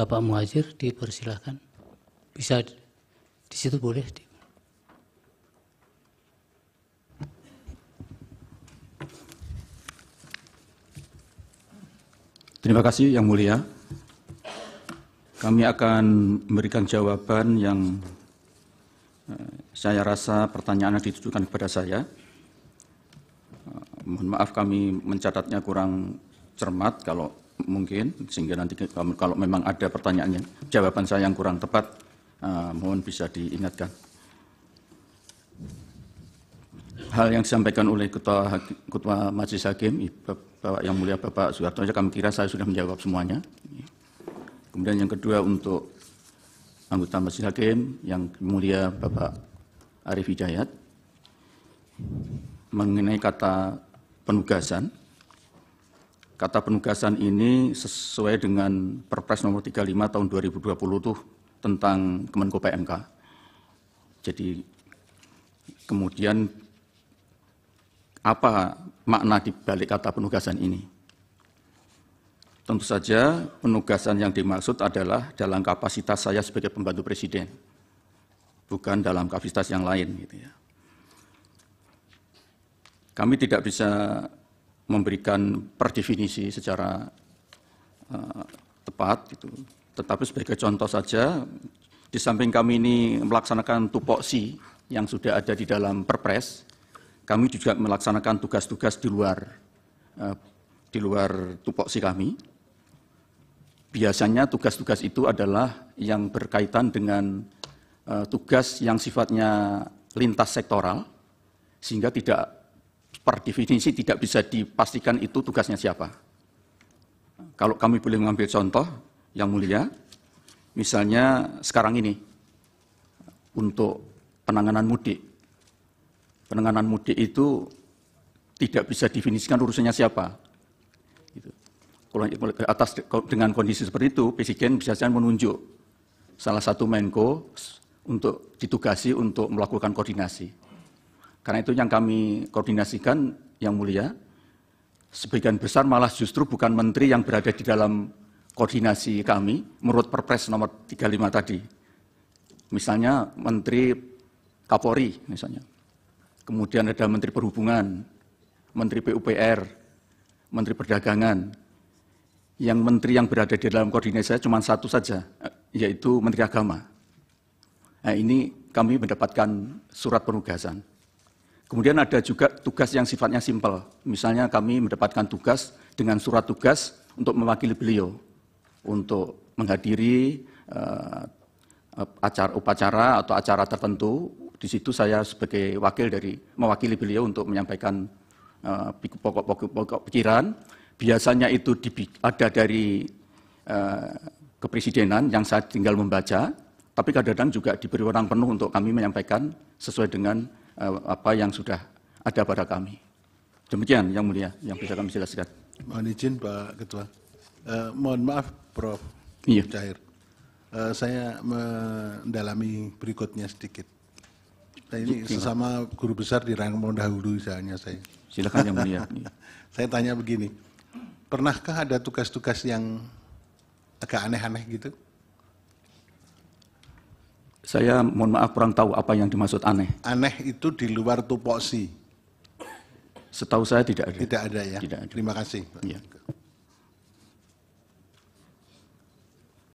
Bapak Muhajir dipersilahkan. Bisa di situ boleh. Terima kasih Yang Mulia. Kami akan memberikan jawaban yang eh, saya rasa pertanyaan yang ditujukan kepada saya. Eh, mohon maaf kami mencatatnya kurang cermat kalau mungkin sehingga nanti kalau memang ada pertanyaannya jawaban saya yang kurang tepat uh, mohon bisa diingatkan hal yang disampaikan oleh ketua ketua majelis hakim bapak yang mulia bapak Soeharto kami kira saya sudah menjawab semuanya kemudian yang kedua untuk anggota majelis hakim yang mulia bapak Arif Hidayat mengenai kata penugasan kata penugasan ini sesuai dengan Perpres nomor 35 tahun 2020 tuh tentang Kemenko PMK. Jadi kemudian apa makna di balik kata penugasan ini? Tentu saja penugasan yang dimaksud adalah dalam kapasitas saya sebagai pembantu presiden, bukan dalam kapasitas yang lain. Gitu ya. Kami tidak bisa memberikan perdefinisi secara uh, tepat gitu. Tetapi sebagai contoh saja, di samping kami ini melaksanakan tupoksi yang sudah ada di dalam Perpres, kami juga melaksanakan tugas-tugas di luar uh, di luar tupoksi kami. Biasanya tugas-tugas itu adalah yang berkaitan dengan uh, tugas yang sifatnya lintas sektoral, sehingga tidak per definisi tidak bisa dipastikan itu tugasnya siapa. Kalau kami boleh mengambil contoh yang mulia, misalnya sekarang ini untuk penanganan mudik. Penanganan mudik itu tidak bisa definisikan urusannya siapa. Gitu. Kalau atas dengan kondisi seperti itu, Presiden bisa saja menunjuk salah satu Menko untuk ditugasi untuk melakukan koordinasi. Karena itu yang kami koordinasikan, Yang Mulia, sebagian besar malah justru bukan menteri yang berada di dalam koordinasi kami menurut Perpres nomor 35 tadi. Misalnya Menteri Kapolri misalnya. Kemudian ada Menteri Perhubungan, Menteri PUPR, Menteri Perdagangan. Yang menteri yang berada di dalam koordinasi saya cuma satu saja, yaitu Menteri Agama. Nah, ini kami mendapatkan surat penugasan. Kemudian ada juga tugas yang sifatnya simpel. Misalnya kami mendapatkan tugas dengan surat tugas untuk mewakili beliau untuk menghadiri uh, acara upacara atau acara tertentu. Di situ saya sebagai wakil dari mewakili beliau untuk menyampaikan eh, pokok-pokok uh, pikiran. Biasanya itu di, ada dari uh, kepresidenan yang saya tinggal membaca, tapi kadang-kadang juga diberi orang penuh untuk kami menyampaikan sesuai dengan Eh, apa yang sudah ada pada kami. Demikian yang mulia yang bisa kami jelaskan. Mohon izin Pak Ketua. Eh, mohon maaf Prof. Iya. Cahir. Eh, saya mendalami berikutnya sedikit. Nah, ini Silakan. sesama guru besar di Rangkong dahulu misalnya saya. Silakan yang mulia. saya tanya begini, pernahkah ada tugas-tugas yang agak aneh-aneh gitu? Saya mohon maaf kurang tahu apa yang dimaksud aneh. Aneh itu di luar tupoksi. Setahu saya tidak ada. Tidak ada ya. Tidak ada. Terima kasih. Ya.